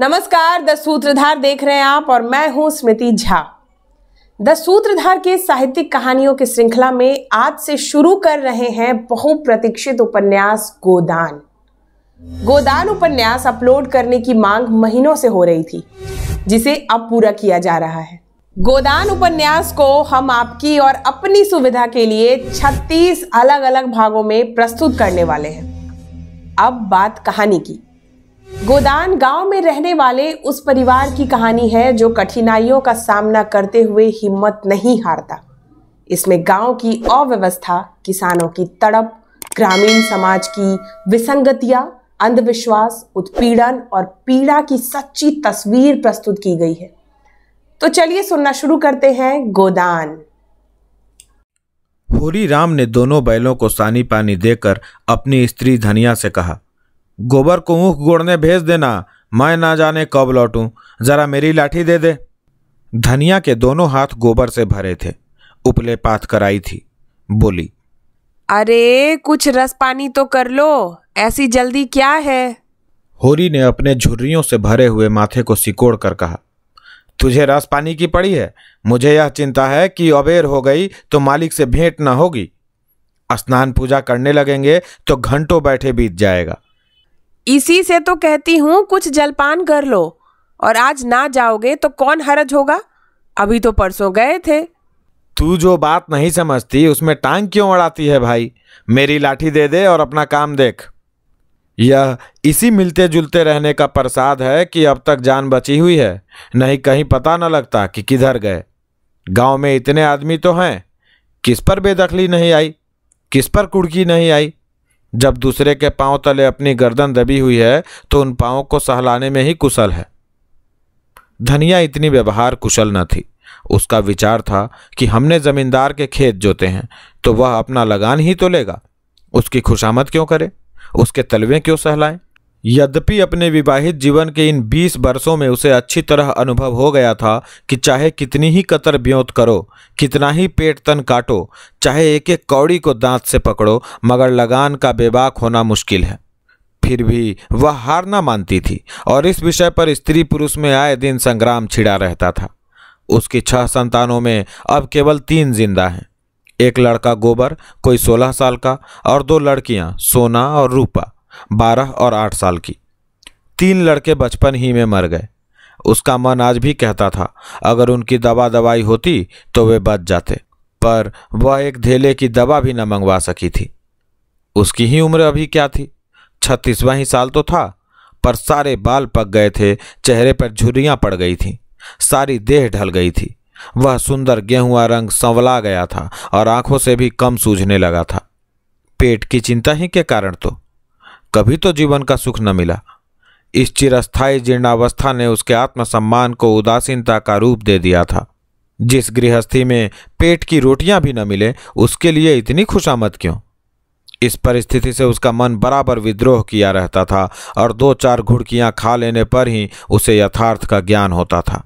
नमस्कार द सूत्रधार देख रहे हैं आप और मैं हूं स्मृति झा द सूत्रधार के साहित्यिक कहानियों की श्रृंखला में आज से शुरू कर रहे हैं बहुप्रतीक्षित उपन्यास गोदान गोदान उपन्यास अपलोड करने की मांग महीनों से हो रही थी जिसे अब पूरा किया जा रहा है गोदान उपन्यास को हम आपकी और अपनी सुविधा के लिए 36 अलग अलग भागों में प्रस्तुत करने वाले हैं अब बात कहानी की गोदान गांव में रहने वाले उस परिवार की कहानी है जो कठिनाइयों का सामना करते हुए हिम्मत नहीं हारता इसमें गांव की अव्यवस्था किसानों की तड़प ग्रामीण समाज की विसंगतियां अंधविश्वास उत्पीड़न और पीड़ा की सच्ची तस्वीर प्रस्तुत की गई है तो चलिए सुनना शुरू करते हैं गोदान होरी राम ने दोनों बैलों को सानी पानी देकर अपनी स्त्री धनिया से कहा गोबर को ऊँख गोड़ने भेज देना मैं ना जाने कब लौटूं जरा मेरी लाठी दे दे धनिया के दोनों हाथ गोबर से भरे थे उपले पात कराई थी बोली अरे कुछ रस पानी तो कर लो ऐसी जल्दी क्या है होरी ने अपने झुर्रियों से भरे हुए माथे को सिकोड़ कर कहा तुझे रस पानी की पड़ी है मुझे यह चिंता है कि अबेर हो गई तो मालिक से भेंट न होगी स्नान पूजा करने लगेंगे तो घंटों बैठे बीत जाएगा इसी से तो कहती हूँ कुछ जलपान कर लो और आज ना जाओगे तो कौन हरज होगा अभी तो परसों गए थे तू जो बात नहीं समझती उसमें टांग क्यों अड़ाती है भाई मेरी लाठी दे दे और अपना काम देख यह इसी मिलते जुलते रहने का प्रसाद है कि अब तक जान बची हुई है नहीं कहीं पता न लगता कि किधर गए गांव में इतने आदमी तो हैं किस पर बेदखली नहीं आई किस पर कुड़की नहीं आई जब दूसरे के पांव तले अपनी गर्दन दबी हुई है तो उन पांव को सहलाने में ही कुशल है धनिया इतनी व्यवहार कुशल न थी उसका विचार था कि हमने जमींदार के खेत जोते हैं तो वह अपना लगान ही तो लेगा उसकी खुशामद क्यों करे उसके तलवे क्यों सहलाएं यद्यपि अपने विवाहित जीवन के इन 20 वर्षों में उसे अच्छी तरह अनुभव हो गया था कि चाहे कितनी ही कतर ब्योत करो कितना ही पेट तन काटो चाहे एक एक कौड़ी को दांत से पकड़ो मगर लगान का बेबाक होना मुश्किल है फिर भी वह हार ना मानती थी और इस विषय पर स्त्री पुरुष में आए दिन संग्राम छिड़ा रहता था उसकी छह संतानों में अब केवल तीन जिंदा हैं एक लड़का गोबर कोई सोलह साल का और दो लड़कियां सोना और रूपा बारह और आठ साल की तीन लड़के बचपन ही में मर गए उसका मन आज भी कहता था अगर उनकी दवा दवाई होती तो वे बच जाते पर वह एक धेले की दवा भी न मंगवा सकी थी उसकी ही उम्र अभी क्या थी छत्तीसवा ही साल तो था पर सारे बाल पक गए थे चेहरे पर झुरियाँ पड़ गई थीं सारी देह ढल गई थी वह सुंदर गेहुआ रंग संवला गया था और आंखों से भी कम सूझने लगा था पेट की चिंता ही के कारण तो कभी तो जीवन का सुख न मिला इस चिरस्थायी जीर्णावस्था ने उसके आत्मसम्मान को उदासीनता का रूप दे दिया था जिस गृहस्थी में पेट की रोटियां भी न मिले उसके लिए इतनी खुशामद क्यों इस परिस्थिति से उसका मन बराबर विद्रोह किया रहता था और दो चार घुड़कियां खा लेने पर ही उसे यथार्थ का ज्ञान होता था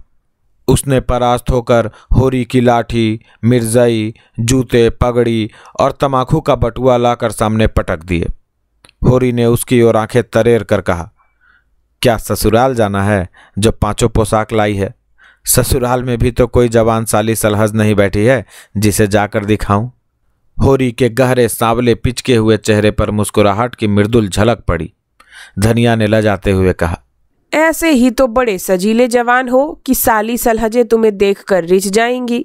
उसने परास्त होकर होरी की लाठी मिर्जाई जूते पगड़ी और तमाखू का बटुआ लाकर सामने पटक दिए होरी ने उसकी ओर आंखें तरेर कर कहा क्या ससुराल जाना है जो पांचों पोशाक लाई है ससुराल में भी तो कोई जवान साली सलहज नहीं बैठी है जिसे जाकर दिखाऊं होरी के गहरे सांवले पिचके हुए चेहरे पर मुस्कुराहट की मृदुल झलक पड़ी धनिया ने लजाते हुए कहा ऐसे ही तो बड़े सजीले जवान हो कि साली सलहजे तुम्हें देख कर रिझ जाएंगी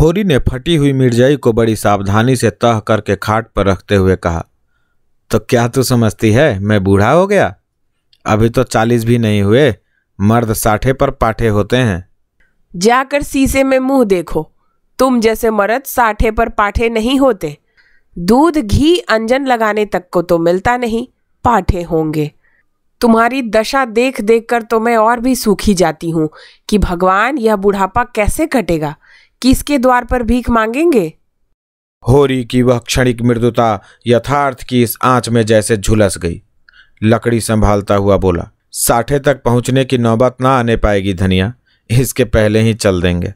होरी ने फटी हुई मिर्जाई को बड़ी सावधानी से तह करके खाट पर रखते हुए कहा तो क्या तू समझती है मैं बूढ़ा हो गया अभी तो चालीस भी नहीं हुए मर्द साठे पर पाठे होते हैं जाकर शीशे में मुंह देखो तुम जैसे मर्द साठे पर पाठे नहीं होते दूध घी अंजन लगाने तक को तो मिलता नहीं पाठे होंगे तुम्हारी दशा देख देख कर तो मैं और भी सूखी जाती हूँ कि भगवान यह बुढ़ापा कैसे कटेगा किसके द्वार पर भीख मांगेंगे होरी की वह क्षणिक मृदुता यथार्थ की इस आंच में जैसे झुलस गई लकड़ी संभालता हुआ बोला साठे तक पहुंचने की नौबत ना आने पाएगी धनिया इसके पहले ही चल देंगे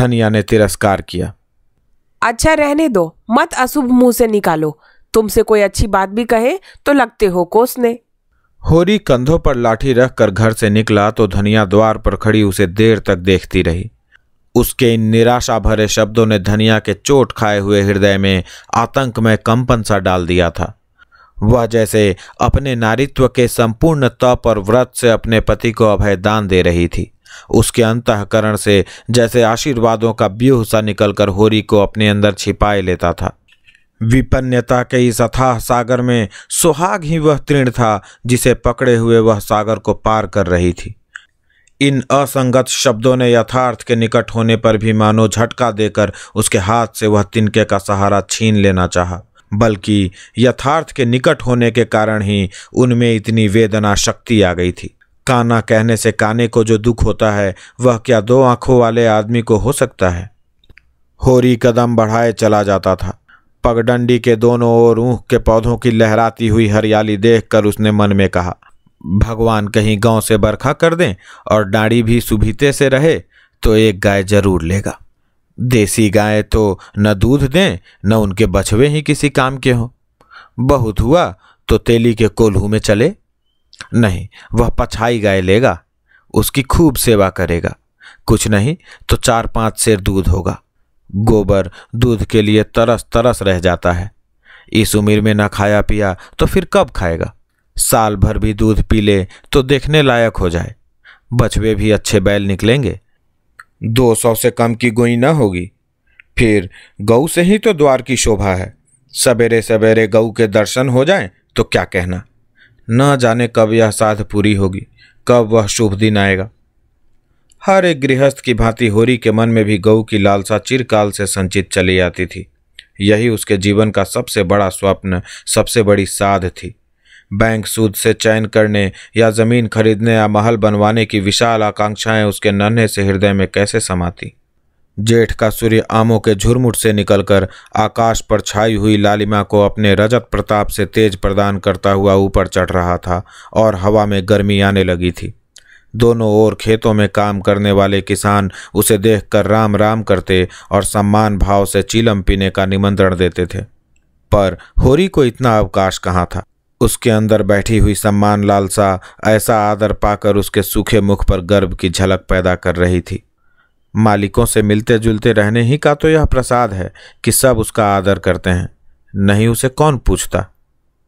धनिया ने तिरस्कार किया अच्छा रहने दो मत अशुभ मुंह से निकालो तुमसे कोई अच्छी बात भी कहे तो लगते हो कोसने होरी कंधों पर लाठी रखकर घर से निकला तो धनिया द्वार पर खड़ी उसे देर तक देखती रही उसके इन निराशा भरे शब्दों ने धनिया के चोट खाए हुए हृदय में आतंक में कंपन सा डाल दिया था वह जैसे अपने नारित्व के संपूर्ण तप और व्रत से अपने पति को अभय दान दे रही थी उसके अंतकरण से जैसे आशीर्वादों का व्यूह सा निकलकर होरी को अपने अंदर छिपाए लेता था विपन्नता के इस अथाह सागर में सुहाग ही वह तीर्ण था जिसे पकड़े हुए वह सागर को पार कर रही थी इन असंगत शब्दों ने यथार्थ के निकट होने पर भी मानो झटका देकर उसके हाथ से वह तिनके का सहारा छीन लेना चाहा बल्कि यथार्थ के निकट होने के कारण ही उनमें इतनी वेदना शक्ति आ गई थी काना कहने से काने को जो दुख होता है वह क्या दो आंखों वाले आदमी को हो सकता है होरी कदम बढ़ाए चला जाता था पगडंडी के दोनों ओर ऊँह के पौधों की लहराती हुई हरियाली देखकर उसने मन में कहा भगवान कहीं गांव से बरखा कर दें और डाढ़ी भी सुभीते से रहे तो एक गाय जरूर लेगा देसी गाय तो न दूध दें न उनके बछवे ही किसी काम के हों बहुत हुआ तो तेली के कोल्हू में चले नहीं वह पछाई गाय लेगा उसकी खूब सेवा करेगा कुछ नहीं तो चार पांच सेर दूध होगा गोबर दूध के लिए तरस तरस रह जाता है इस उम्र में ना खाया पिया तो फिर कब खाएगा साल भर भी दूध पी ले तो देखने लायक हो जाए बछवे भी अच्छे बैल निकलेंगे दो सौ से कम की गोई न होगी फिर गऊ से ही तो द्वार की शोभा है सवेरे सवेरे गऊ के दर्शन हो जाएं तो क्या कहना न जाने कब यह साध पूरी होगी कब वह शुभ दिन आएगा हर एक गृहस्थ की भांति होरी के मन में भी गऊ की लालसा चिरकाल से संचित चली आती थी यही उसके जीवन का सबसे बड़ा स्वप्न सबसे बड़ी साध थी बैंक सूद से चयन करने या जमीन खरीदने या महल बनवाने की विशाल आकांक्षाएं उसके नन्हे से हृदय में कैसे समाती जेठ का सूर्य आमों के झुरमुट से निकलकर आकाश पर छाई हुई लालिमा को अपने रजत प्रताप से तेज प्रदान करता हुआ ऊपर चढ़ रहा था और हवा में गर्मी आने लगी थी दोनों ओर खेतों में काम करने वाले किसान उसे देखकर राम राम करते और सम्मान भाव से चीलम पीने का निमंत्रण देते थे पर होरी को इतना अवकाश कहाँ था उसके अंदर बैठी हुई सम्मान लालसा ऐसा आदर पाकर उसके सूखे मुख पर गर्व की झलक पैदा कर रही थी मालिकों से मिलते जुलते रहने ही का तो यह प्रसाद है कि सब उसका आदर करते हैं नहीं उसे कौन पूछता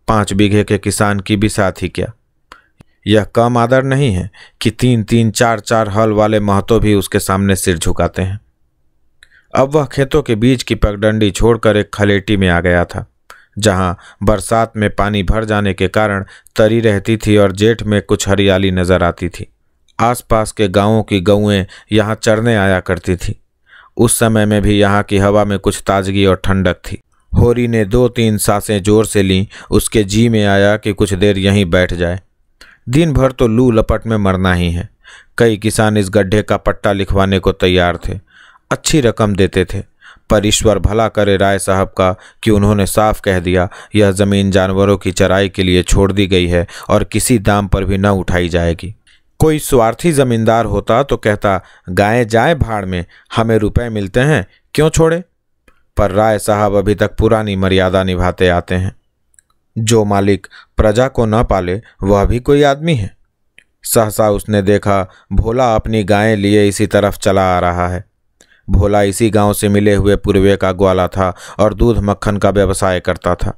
पाँच बीघे के किसान की भी साथी क्या यह कम आदर नहीं है कि तीन तीन चार चार हल वाले महतो भी उसके सामने सिर झुकाते हैं अब वह खेतों के बीच की पगडंडी छोड़कर एक खलेटी में आ गया था जहां बरसात में पानी भर जाने के कारण तरी रहती थी और जेठ में कुछ हरियाली नजर आती थी आसपास के गांवों की गऊँ यहां चरने आया करती थी उस समय में भी यहाँ की हवा में कुछ ताजगी और ठंडक थी होरी ने दो तीन सांसें जोर से लीं उसके जी में आया कि कुछ देर यहीं बैठ जाए दिन भर तो लू लपट में मरना ही है कई किसान इस गड्ढे का पट्टा लिखवाने को तैयार थे अच्छी रकम देते थे पर ईश्वर भला करे राय साहब का कि उन्होंने साफ कह दिया यह ज़मीन जानवरों की चराई के लिए छोड़ दी गई है और किसी दाम पर भी न उठाई जाएगी कोई स्वार्थी जमींदार होता तो कहता गायें जाए भाड़ में हमें रुपए मिलते हैं क्यों छोड़े पर राय साहब अभी तक पुरानी मर्यादा निभाते आते हैं जो मालिक प्रजा को न पाले वह भी कोई आदमी है सहसा उसने देखा भोला अपनी गायें लिए इसी तरफ चला आ रहा है भोला इसी गांव से मिले हुए पूर्वे का ग्वाला था और दूध मक्खन का व्यवसाय करता था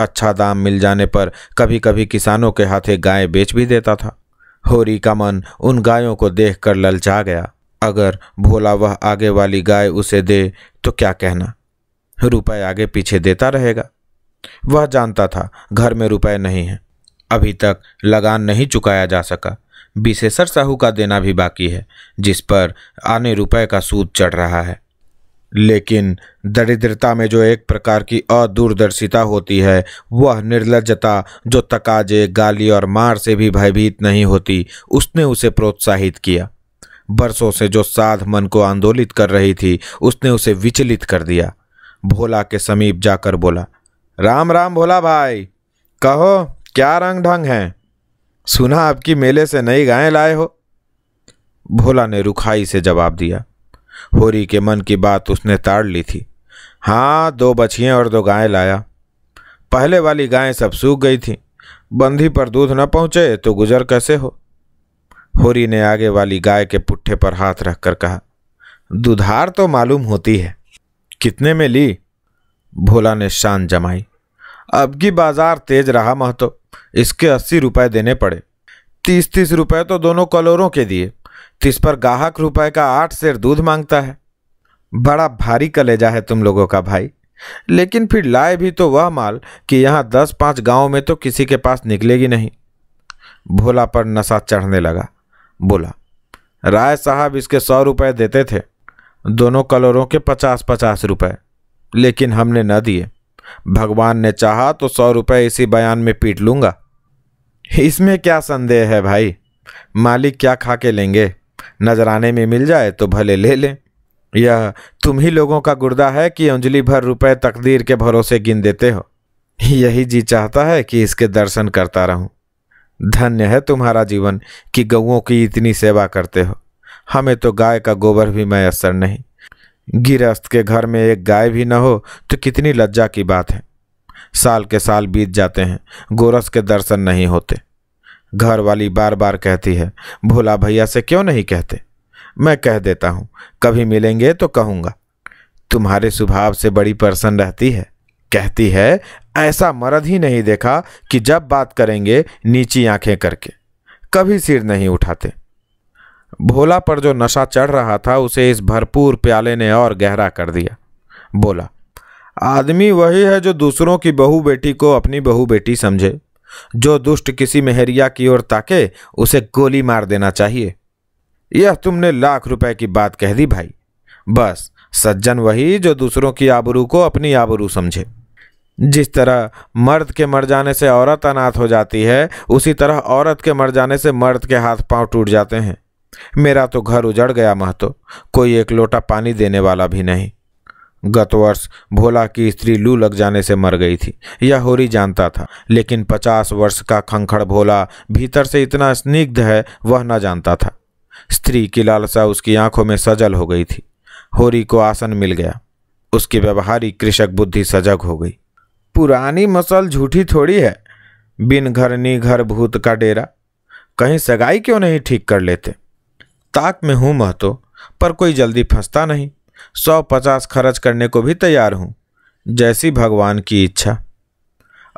अच्छा दाम मिल जाने पर कभी कभी किसानों के हाथे गायें बेच भी देता था होरी का मन उन गायों को देख कर ललचा गया अगर भोला वह आगे वाली गाय उसे दे तो क्या कहना रुपए आगे पीछे देता रहेगा वह जानता था घर में रुपए नहीं है अभी तक लगान नहीं चुकाया जा सका विशेषर साहू का देना भी बाकी है जिस पर आने रुपए का सूद चढ़ रहा है लेकिन दरिद्रता में जो एक प्रकार की अदूरदर्शिता होती है वह निर्लजता जो तकाजे गाली और मार से भी भयभीत नहीं होती उसने उसे प्रोत्साहित किया बरसों से जो साध मन को आंदोलित कर रही थी उसने उसे विचलित कर दिया भोला के समीप जाकर बोला राम राम भोला भाई कहो क्या रंग ढंग है सुना आपकी मेले से नई गायें लाए हो भोला ने रुखाई से जवाब दिया होरी के मन की बात उसने ताड़ ली थी हाँ दो बछियाँ और दो गायें लाया पहले वाली गायें सब सूख गई थीं बंधी पर दूध न पहुँचे तो गुजर कैसे हो होरी ने आगे वाली गाय के पुट्ठे पर हाथ रखकर कहा दुधार तो मालूम होती है कितने में ली भोला ने शान जमाई अब की बाजार तेज रहा महतो इसके अस्सी रुपये देने पड़े तीस तीस रुपये तो दोनों कलोरों के दिए तीस पर गाहक रुपए का आठ सेर दूध मांगता है बड़ा भारी कलेजा है तुम लोगों का भाई लेकिन फिर लाए भी तो वह माल कि यहाँ दस पाँच गांव में तो किसी के पास निकलेगी नहीं भोला पर नशा चढ़ने लगा बोला राय साहब इसके सौ रुपए देते थे दोनों कलोरों के पचास पचास रुपए लेकिन हमने न दिए भगवान ने चाहा तो सौ रुपये इसी बयान में पीट लूँगा इसमें क्या संदेह है भाई मालिक क्या खा के लेंगे नजराने में मिल जाए तो भले ले लें यह तुम ही लोगों का गुर्दा है कि अंजलि भर रुपए तकदीर के भरोसे गिन देते हो यही जी चाहता है कि इसके दर्शन करता रहूं धन्य है तुम्हारा जीवन कि गऊ की इतनी सेवा करते हो हमें तो गाय का गोबर भी मैसर नहीं गिरस्त के घर में एक गाय भी न हो तो कितनी लज्जा की बात है साल के साल बीत जाते हैं गोरस के दर्शन नहीं होते घर वाली बार बार कहती है भोला भैया से क्यों नहीं कहते मैं कह देता हूँ कभी मिलेंगे तो कहूँगा तुम्हारे स्वभाव से बड़ी प्रसन्न रहती है कहती है ऐसा मर्द ही नहीं देखा कि जब बात करेंगे नीची आंखें करके कभी सिर नहीं उठाते भोला पर जो नशा चढ़ रहा था उसे इस भरपूर प्याले ने और गहरा कर दिया बोला आदमी वही है जो दूसरों की बहू बेटी को अपनी बहू बेटी समझे जो दुष्ट किसी मेहरिया की ओर ताके उसे गोली मार देना चाहिए यह तुमने लाख रुपए की बात कह दी भाई बस सज्जन वही जो दूसरों की आबरू को अपनी आबरू समझे जिस तरह मर्द के मर जाने से औरत अनाथ हो जाती है उसी तरह औरत के मर जाने से मर्द के हाथ पांव टूट जाते हैं मेरा तो घर उजड़ गया महतो कोई एक लोटा पानी देने वाला भी नहीं गत वर्ष भोला की स्त्री लू लग जाने से मर गई थी यह होरी जानता था लेकिन पचास वर्ष का खंखड़ भोला भीतर से इतना स्निग्ध है वह न जानता था स्त्री की लालसा उसकी आंखों में सजल हो गई थी होरी को आसन मिल गया उसकी व्यवहारिक कृषक बुद्धि सजग हो गई पुरानी मसल झूठी थोड़ी है बिन घर नी घर भूत का डेरा कहीं सगाई क्यों नहीं ठीक कर लेते ताक में हूँ महतो पर कोई जल्दी फंसता नहीं सौ पचास खर्च करने को भी तैयार हूँ जैसी भगवान की इच्छा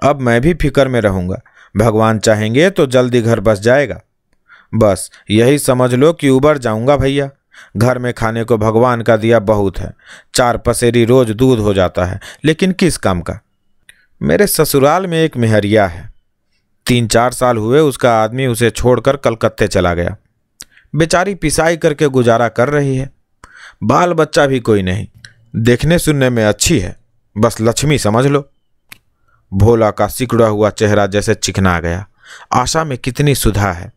अब मैं भी फिक्र में रहूँगा भगवान चाहेंगे तो जल्दी घर बस जाएगा बस यही समझ लो कि उबर जाऊँगा भैया घर में खाने को भगवान का दिया बहुत है चार पसेरी रोज दूध हो जाता है लेकिन किस काम का मेरे ससुराल में एक मेहरिया है तीन चार साल हुए उसका आदमी उसे छोड़कर कलकत्ते चला गया बेचारी पिसाई करके गुजारा कर रही है बाल बच्चा भी कोई नहीं देखने सुनने में अच्छी है बस लक्ष्मी समझ लो भोला का सिकुड़ा हुआ चेहरा जैसे चिकना गया आशा में कितनी सुधा है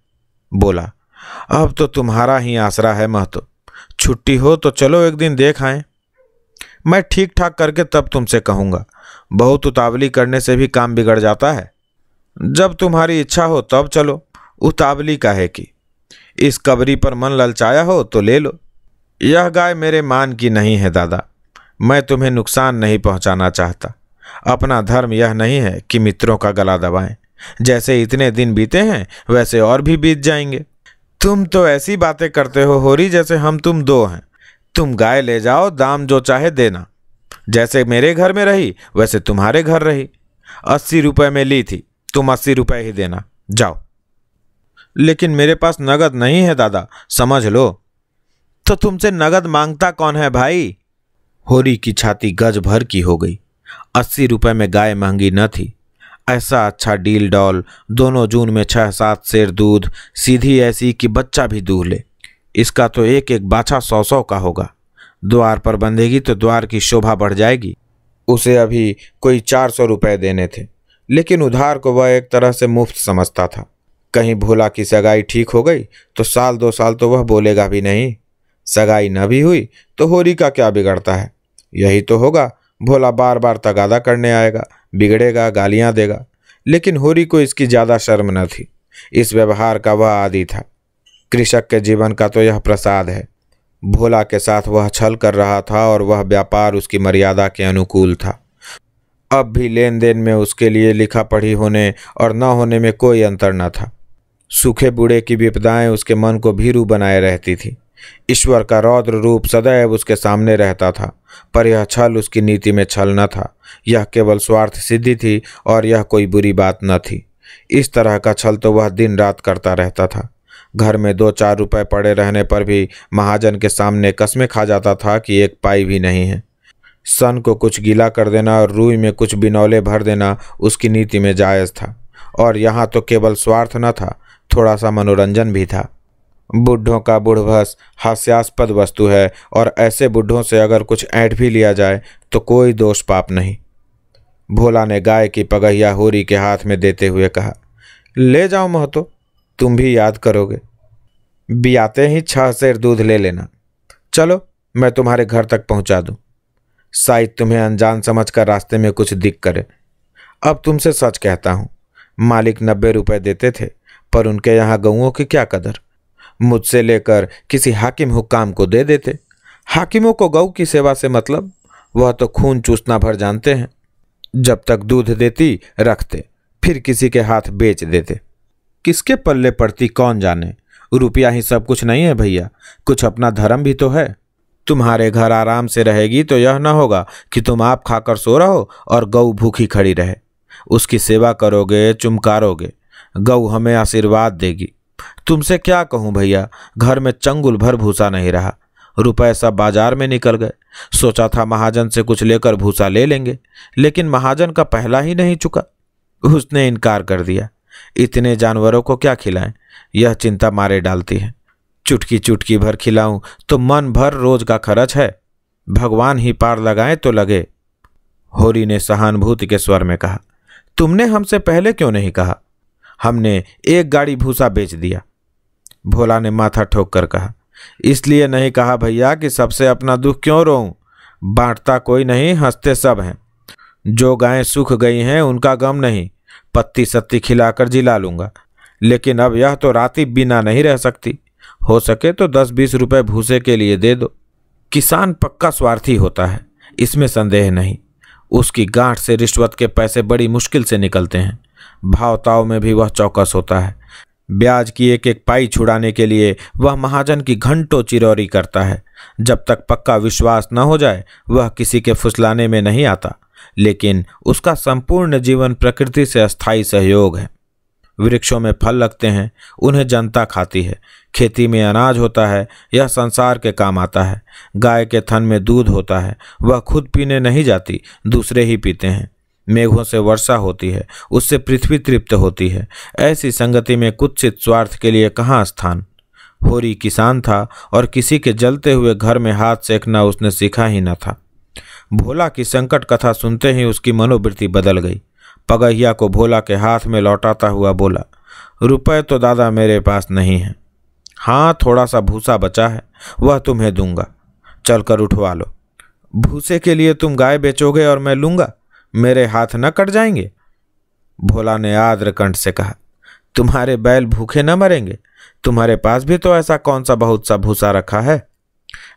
बोला अब तो तुम्हारा ही आसरा है महतो छुट्टी हो तो चलो एक दिन देख आए मैं ठीक ठाक करके तब तुमसे कहूँगा बहुत उतावली करने से भी काम बिगड़ जाता है जब तुम्हारी इच्छा हो तब चलो उतावली का है कि इस कबरी पर मन ललचाया हो तो ले लो यह गाय मेरे मान की नहीं है दादा मैं तुम्हें नुकसान नहीं पहुंचाना चाहता अपना धर्म यह नहीं है कि मित्रों का गला दबाएं जैसे इतने दिन बीते हैं वैसे और भी बीत जाएंगे तुम तो ऐसी बातें करते हो होरी जैसे हम तुम दो हैं तुम गाय ले जाओ दाम जो चाहे देना जैसे मेरे घर में रही वैसे तुम्हारे घर रही अस्सी रुपये में ली थी तुम अस्सी रुपये ही देना जाओ लेकिन मेरे पास नगद नहीं है दादा समझ लो तो तुमसे नगद मांगता कौन है भाई होरी की छाती गज भर की हो गई अस्सी रुपए में गाय महंगी न थी ऐसा अच्छा डील डॉल दोनों जून में छह सात शेर दूध सीधी ऐसी कि बच्चा भी दूह ले इसका तो एक एक बाछा सौ सौ का होगा द्वार पर बंधेगी तो द्वार की शोभा बढ़ जाएगी उसे अभी कोई चार सौ रुपये देने थे लेकिन उधार को वह एक तरह से मुफ्त समझता था कहीं भोला की सगाई ठीक हो गई तो साल दो साल तो वह बोलेगा भी नहीं सगाई न भी हुई तो होरी का क्या बिगड़ता है यही तो होगा भोला बार बार तगादा करने आएगा बिगड़ेगा गालियाँ देगा लेकिन होरी को इसकी ज़्यादा शर्म न थी इस व्यवहार का वह आदि था कृषक के जीवन का तो यह प्रसाद है भोला के साथ वह छल कर रहा था और वह व्यापार उसकी मर्यादा के अनुकूल था अब भी लेन देन में उसके लिए लिखा पढ़ी होने और न होने में कोई अंतर न था सूखे बूढ़े की विपदाएं उसके मन को भीरू बनाए रहती थी ईश्वर का रौद्र रूप सदैव उसके सामने रहता था पर यह छल उसकी नीति में छल न था यह केवल स्वार्थ सिद्धि थी और यह कोई बुरी बात न थी इस तरह का छल तो वह दिन रात करता रहता था घर में दो चार रुपए पड़े रहने पर भी महाजन के सामने कस्में खा जाता था कि एक पाई भी नहीं है सन को कुछ गीला कर देना और रूई में कुछ बिनौले भर देना उसकी नीति में जायज़ था और यहाँ तो केवल स्वार्थ न था थोड़ा सा मनोरंजन भी था बुढ़ों का बुढ़भस हास्यास्पद वस्तु है और ऐसे बुढ़ों से अगर कुछ ऐंठ भी लिया जाए तो कोई दोष पाप नहीं भोला ने गाय की पगहिया होरी के हाथ में देते हुए कहा ले जाओ महतो तुम भी याद करोगे बियाते ही छह सेर दूध ले लेना चलो मैं तुम्हारे घर तक पहुंचा दूं। शायद तुम्हें अनजान समझकर रास्ते में कुछ दिक करे अब तुमसे सच कहता हूं मालिक नब्बे रुपए देते थे पर उनके यहाँ गऊओं की क्या कदर मुझसे लेकर किसी हाकिम हुक्काम को दे देते हाकिमों को गऊ की सेवा से मतलब वह तो खून चूसना भर जानते हैं जब तक दूध देती रखते फिर किसी के हाथ बेच देते किसके पल्ले पड़ती कौन जाने रुपया ही सब कुछ नहीं है भैया कुछ अपना धर्म भी तो है तुम्हारे घर आराम से रहेगी तो यह ना होगा कि तुम आप खाकर सो रहो और गऊ भूखी खड़ी रहे उसकी सेवा करोगे चुमकारोगे गऊ हमें आशीर्वाद देगी तुमसे क्या कहूँ भैया घर में चंगुल भर भूसा नहीं रहा रुपए सब बाजार में निकल गए सोचा था महाजन से कुछ लेकर भूसा ले लेंगे लेकिन महाजन का पहला ही नहीं चुका उसने इनकार कर दिया इतने जानवरों को क्या खिलाएं यह चिंता मारे डालती है चुटकी चुटकी भर खिलाऊं तो मन भर रोज का खर्च है भगवान ही पार लगाए तो लगे होरी ने सहानुभूति के स्वर में कहा तुमने हमसे पहले क्यों नहीं कहा हमने एक गाड़ी भूसा बेच दिया भोला ने माथा ठोक कर कहा इसलिए नहीं कहा भैया कि सबसे अपना दुख क्यों रो बांटता कोई नहीं हंसते सब हैं जो गायें सूख गई हैं उनका गम नहीं पत्ती सत्ती खिलाकर जिला लूँगा लेकिन अब यह तो राति बिना नहीं रह सकती हो सके तो दस बीस रुपए भूसे के लिए दे दो किसान पक्का स्वार्थी होता है इसमें संदेह नहीं उसकी गांठ से रिश्वत के पैसे बड़ी मुश्किल से निकलते हैं भावताव में भी वह चौकस होता है ब्याज की एक एक पाई छुड़ाने के लिए वह महाजन की घंटों चिरौरी करता है जब तक पक्का विश्वास न हो जाए वह किसी के फुसलाने में नहीं आता लेकिन उसका संपूर्ण जीवन प्रकृति से अस्थायी सहयोग है वृक्षों में फल लगते हैं उन्हें जनता खाती है खेती में अनाज होता है यह संसार के काम आता है गाय के थन में दूध होता है वह खुद पीने नहीं जाती दूसरे ही पीते हैं मेघों से वर्षा होती है उससे पृथ्वी तृप्त होती है ऐसी संगति में कुत्सित स्वार्थ के लिए कहाँ स्थान होरी किसान था और किसी के जलते हुए घर में हाथ सेकना उसने सीखा ही न था भोला की संकट कथा सुनते ही उसकी मनोवृत्ति बदल गई पगहिया को भोला के हाथ में लौटाता हुआ बोला रुपए तो दादा मेरे पास नहीं है हाँ थोड़ा सा भूसा बचा है वह तुम्हें दूंगा चलकर उठवा लो भूसे के लिए तुम गाय बेचोगे और मैं लूँगा मेरे हाथ न कट जाएंगे भोला ने कंठ से कहा तुम्हारे बैल भूखे न मरेंगे तुम्हारे पास भी तो ऐसा कौन सा बहुत सा भूसा रखा है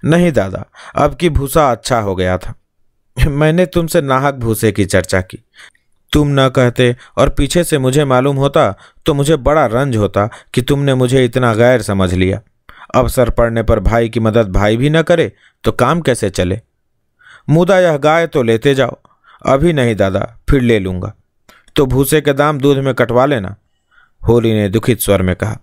नहीं दादा अब की भूसा अच्छा हो गया था मैंने तुमसे नाहक भूसे की चर्चा की तुम न कहते और पीछे से मुझे मालूम होता तो मुझे बड़ा रंज होता कि तुमने मुझे इतना गैर समझ लिया अवसर पड़ने पर भाई की मदद भाई भी न करे तो काम कैसे चले मुदा यह गाय तो लेते जाओ अभी नहीं दादा फिर ले लूँगा तो भूसे के दाम दूध में कटवा लेना होली ने दुखित स्वर में कहा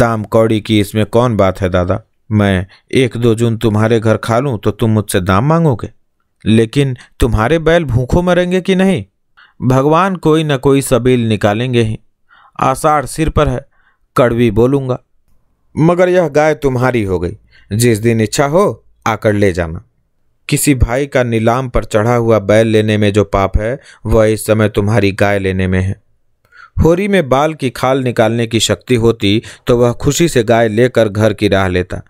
दाम कौड़ी की इसमें कौन बात है दादा मैं एक दो जून तुम्हारे घर खा लूँ तो तुम मुझसे दाम मांगोगे लेकिन तुम्हारे बैल भूखों मरेंगे कि नहीं भगवान कोई न कोई सबील निकालेंगे ही आषाढ़ सिर पर है कड़वी बोलूँगा मगर यह गाय तुम्हारी हो गई जिस दिन इच्छा हो आकर ले जाना किसी भाई का नीलाम पर चढ़ा हुआ बैल लेने में जो पाप है वह इस समय तुम्हारी गाय लेने में है होरी में बाल की खाल निकालने की शक्ति होती तो वह खुशी से गाय लेकर घर की राह लेता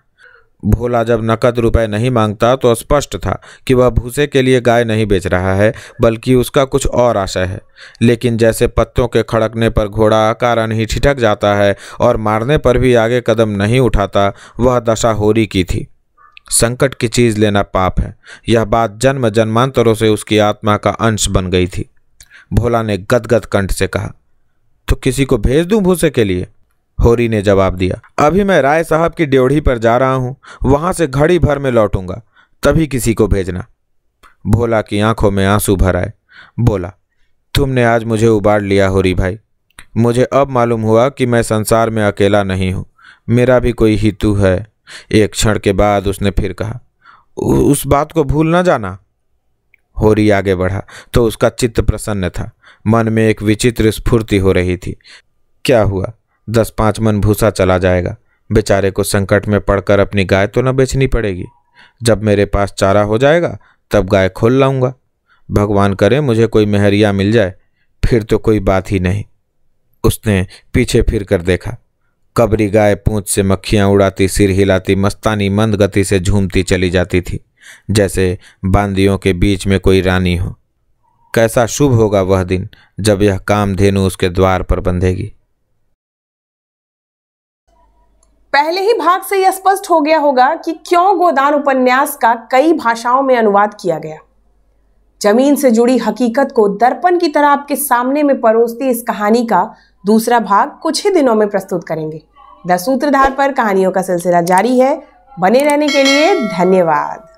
भोला जब नकद रुपए नहीं मांगता तो स्पष्ट था कि वह भूसे के लिए गाय नहीं बेच रहा है बल्कि उसका कुछ और आशय है लेकिन जैसे पत्तों के खड़कने पर घोड़ा कारण ही ठिठक जाता है और मारने पर भी आगे कदम नहीं उठाता वह दशा होरी की थी संकट की चीज लेना पाप है यह बात जन्म जन्मांतरों से उसकी आत्मा का अंश बन गई थी भोला ने गदगद कंठ से कहा तो किसी को भेज दूं भूसे के लिए होरी ने जवाब दिया अभी मैं राय साहब की ड्योढ़ी पर जा रहा हूं वहां से घड़ी भर में लौटूंगा तभी किसी को भेजना भोला की आंखों में आंसू भर आए बोला तुमने आज मुझे उबाड़ लिया होरी भाई मुझे अब मालूम हुआ कि मैं संसार में अकेला नहीं हूं मेरा भी कोई हितु है एक क्षण के बाद उसने फिर कहा उस बात को भूल ना जाना होरी आगे बढ़ा तो उसका चित्त प्रसन्न था मन में एक विचित्र स्फूर्ति हो रही थी क्या हुआ दस पांच मन भूसा चला जाएगा बेचारे को संकट में पड़कर अपनी गाय तो न बेचनी पड़ेगी जब मेरे पास चारा हो जाएगा तब गाय खोल लाऊंगा भगवान करे मुझे कोई मेहरिया मिल जाए फिर तो कोई बात ही नहीं उसने पीछे फिर कर देखा कबरी गाय पूंछ से मक्खियां उड़ाती सिर हिलाती मस्तानी मंद गति से झूमती चली जाती थी जैसे बांदियों के बीच में कोई रानी हो कैसा शुभ होगा वह दिन जब यह कामधेनु उसके द्वार पर बंधेगी पहले ही भाग से यह स्पष्ट हो गया होगा कि क्यों गोदान उपन्यास का कई भाषाओं में अनुवाद किया गया जमीन से जुड़ी हकीकत को दर्पण की तरह आपके सामने में परोसती इस कहानी का दूसरा भाग कुछ ही दिनों में प्रस्तुत करेंगे द सूत्रधार पर कहानियों का सिलसिला जारी है बने रहने के लिए धन्यवाद